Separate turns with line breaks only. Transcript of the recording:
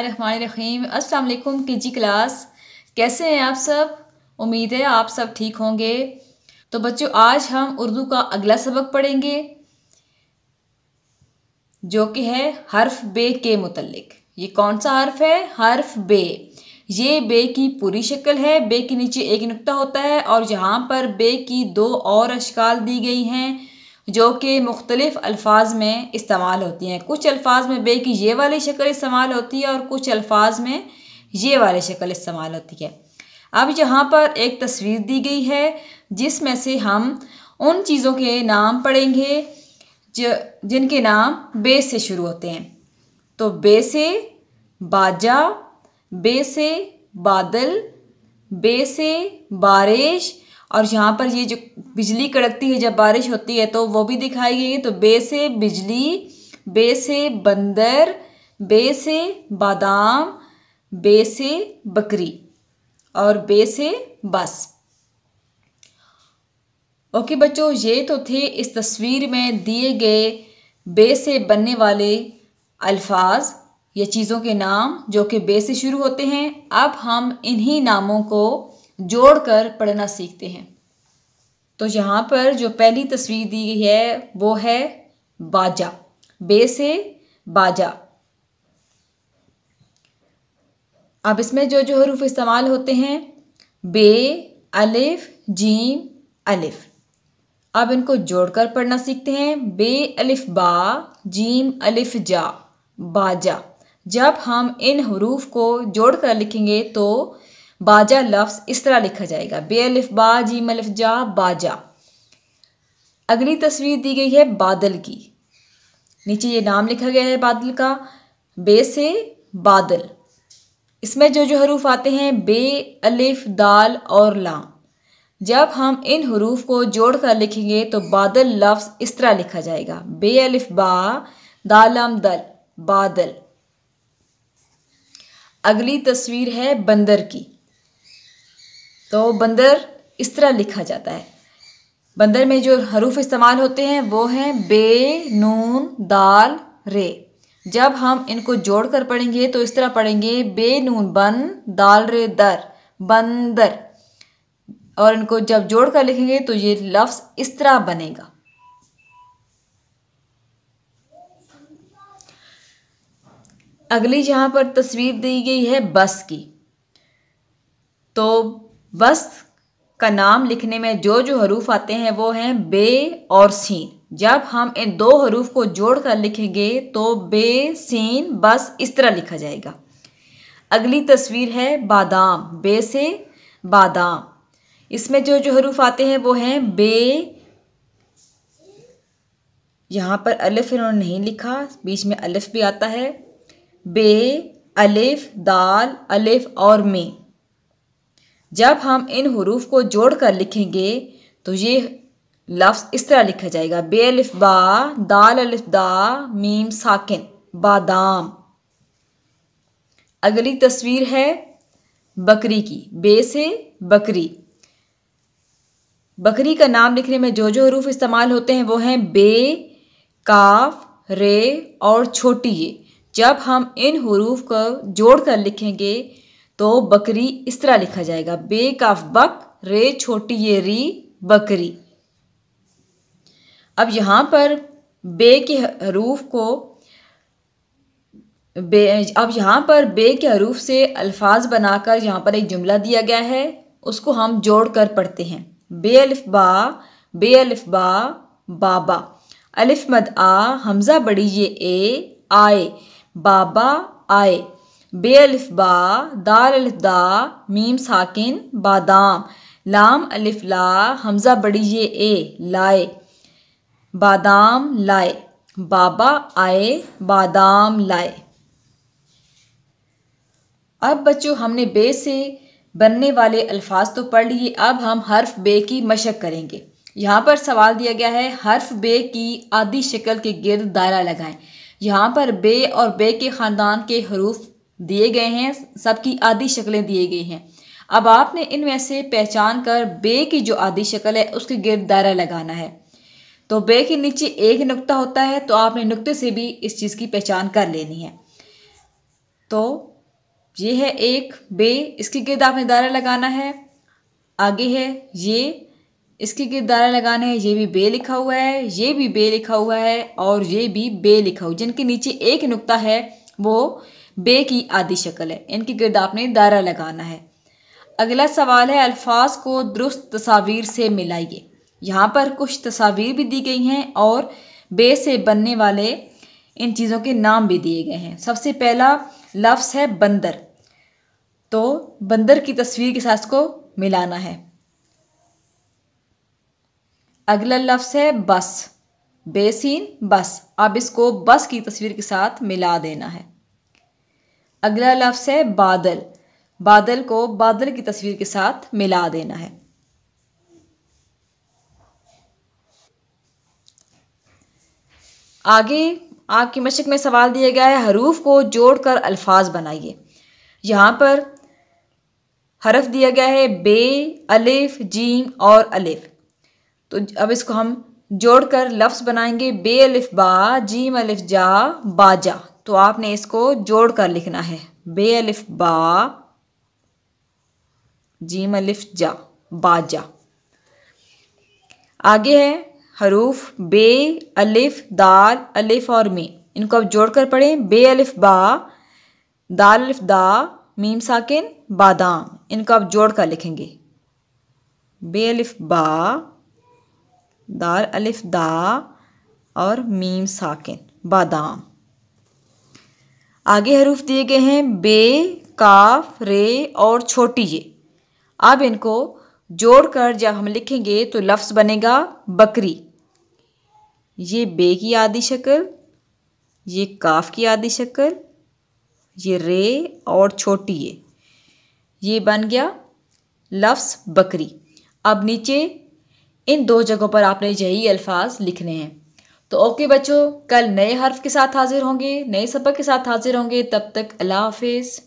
अस्सलाम वालेकुम जी क्लास कैसे हैं आप सब उम्मीद है आप सब ठीक होंगे तो बच्चों आज हम उर्दू का अगला सबक पढ़ेंगे जो कि है हर्फ बे के मुतलक ये कौन सा हर्फ है हर्फ बे ये बे की पूरी शक्ल है बे के नीचे एक नुक्ता होता है और यहाँ पर बे की दो और अशकाल दी गई हैं जो कि मुख्तलिफ़ अल्फाज में इस्तेमाल होती हैं कुछ अल्फाज में बे की ये वाली शक्ल इस्तेमाल होती है और कुछ अल्फाज में ये वाली शक्ल इस्तेमाल होती है अब यहाँ पर एक तस्वीर दी गई है जिसमें से हम उन चीज़ों के नाम पढ़ेंगे ज जिनके नाम बे से शुरू होते हैं तो बे से बाजा बे से बादल बे से बारिश और यहाँ पर ये जो बिजली कड़कती है जब बारिश होती है तो वो भी दिखाई गई है तो बे से बिजली बे से बंदर बे से बादाम बे से बकरी और बे से बस ओके बच्चों ये तो थे इस तस्वीर में दिए गए बे से बनने वाले अल्फाज या चीज़ों के नाम जो कि बे से शुरू होते हैं अब हम इन्हीं नामों को जोड़कर पढ़ना सीखते हैं तो यहाँ पर जो पहली तस्वीर दी गई है वो है बाजा बे से बाजा अब इसमें जो जो हरूफ इस्तेमाल होते हैं बे अलिफ जीम अलिफ अब इनको जोड़कर पढ़ना सीखते हैं बे अलिफ बा जीम अलिफ जा बाजा जब हम इन हरूफ को जोड़कर लिखेंगे तो बाजा लफ्स इस तरह लिखा जाएगा बे अलिफ बा जी मलिफ जा बाजा अगली तस्वीर दी गई है बादल की नीचे ये नाम लिखा गया है बादल का बे से बादल इसमें जो जो हरूफ आते हैं बे अलिफ दाल और लाम जब हम इन हरूफ को जोड़ कर लिखेंगे तो बादल लफ्स इस तरह लिखा जाएगा बे अलिफ बा दालम दल बादल अगली तस्वीर है बंदर की तो बंदर इस तरह लिखा जाता है बंदर में जो हरूफ इस्तेमाल होते हैं वो हैं बे नून दाल रे जब हम इनको जोड़कर पढ़ेंगे तो इस तरह पढ़ेंगे बे नून बन दाल रे दर बंदर और इनको जब जोड़ कर लिखेंगे तो ये लफ्ज़ इस तरह बनेगा अगली जहाँ पर तस्वीर दी गई है बस की तो वस्त का नाम लिखने में जो जो हरूफ आते हैं वो हैं बे और सीन जब हम इन दो हरूफ को जोड़ कर लिखेंगे तो बे सीन बस इस तरह लिखा जाएगा अगली तस्वीर है बादाम बे से बादाम इसमें जो जो हरूफ आते हैं वो हैं बे यहाँ पर अलिफ इन्होंने नहीं लिखा बीच में अलिफ भी आता है बे अलिफ दाल अलिफ और में जब हम इन हरूफ को जोड़ कर लिखेंगे तो ये लफ्ज़ इस तरह लिखा जाएगा बे अलिफ बा दाल अलिफ दा मीम साकिन बादाम अगली तस्वीर है बकरी की बे से बकरी बकरी का नाम लिखने में जो जो हरूफ इस्तेमाल होते हैं वो हैं बे काफ रे और छोटी ये जब हम इन हरूफ को जोड़ कर लिखेंगे तो बकरी इस तरह लिखा जाएगा बे काफ बक रे छोटी ये री बकरी अब यहाँ पर बे के हरूफ को बे अब यहाँ पर बे के हरूफ से अल्फाज बनाकर यहाँ पर एक जुमला दिया गया है उसको हम जोड़ कर पढ़ते हैं बे अलिफ बा बे अलिफ बा बाबा अलिफ मद आ हमज़ा बड़ी ये ए आए बाबा आए बे अलिफ बा दाल अलिफ दा मीम साकिन बादाम लाम अलिफ ला हमज़ा बड़ी ये ए लाए बादाम लाए बाबा आए बादाम लाए अब बच्चों हमने बे से बनने वाले अल्फाज तो पढ़ लिए अब हम हर्फ बे की मशक करेंगे यहाँ पर सवाल दिया गया है हर्फ बे की आदि शक्ल के गिर्द दायरा लगाएं यहाँ पर बे और बे के ख़ानदान के हरूफ दिए गए हैं सबकी आधी शक्लें दिए गई हैं अब आपने इनमें से पहचान कर बे की जो आधी शक्ल है उसके गिरद दायरा लगाना है तो बे के नीचे एक नुक्ता होता है तो आपने नुक्ते से भी इस चीज़ की पहचान कर लेनी है तो ये है एक बे इसके गिरद आपने दायरा लगाना है आगे है ये इसके गिरद दायरा लगाना है ये भी बे लिखा हुआ है ये भी बे लिखा हुआ है और ये भी बे लिखा हुआ जिनके नीचे एक नुकता है वो बे की आदि शक्ल है इनके गिरद आपने दायरा लगाना है अगला सवाल है अल्फाज को दुरुस्त तस्वीर से मिलाइए यहाँ पर कुछ तस्वीर भी दी गई हैं और बे से बनने वाले इन चीज़ों के नाम भी दिए गए हैं सबसे पहला लफ्स है बंदर तो बंदर की तस्वीर के साथ इसको मिलाना है अगला लफ्स है बस बेसिन बस अब इसको बस की तस्वीर के साथ मिला देना है अगला लफ्स है बादल बादल को बादल की तस्वीर के साथ मिला देना है आगे आपकी मशक में सवाल दिया गया है हरूफ को जोड़कर अल्फाज बनाइए यहां पर हरफ दिया गया है बे अलिफ जीम और अलिफ तो अब इसको हम जोड़कर लफ्ज़ बनाएंगे बे अलिफ बा जीम अलिफ जा बाजा तो आपने इसको जोड़कर लिखना है बे अलिफ बा जीम अलिफ जा बाजा आगे है हरूफ बे अलिफ दाल अलिफ और मी इनको अब जोड़कर पढ़ें बे अलिफ बा दाल अलिफ दा मीम साकिन बादाम इनको आप जोड़कर लिखेंगे बे अलिफ बा दार अलिफ दा और मीम साकिन बादाम आगे हरूफ दिए गए हैं बे काफ रे और छोटी ये अब इनको जोड़कर जब हम लिखेंगे तो लफ्ज़ बनेगा बकरी ये बे की आदि शक्ल ये काफ की आदि शक्ल ये रे और छोटी ये ये बन गया लफ्स बकरी अब नीचे इन दो जगहों पर आपने यही अल्फाज लिखने हैं तो ओके बच्चों कल नए हर्फ के साथ हाजिर होंगे नए सबक के साथ हाजिर होंगे तब तक अल्लाह हाफिज़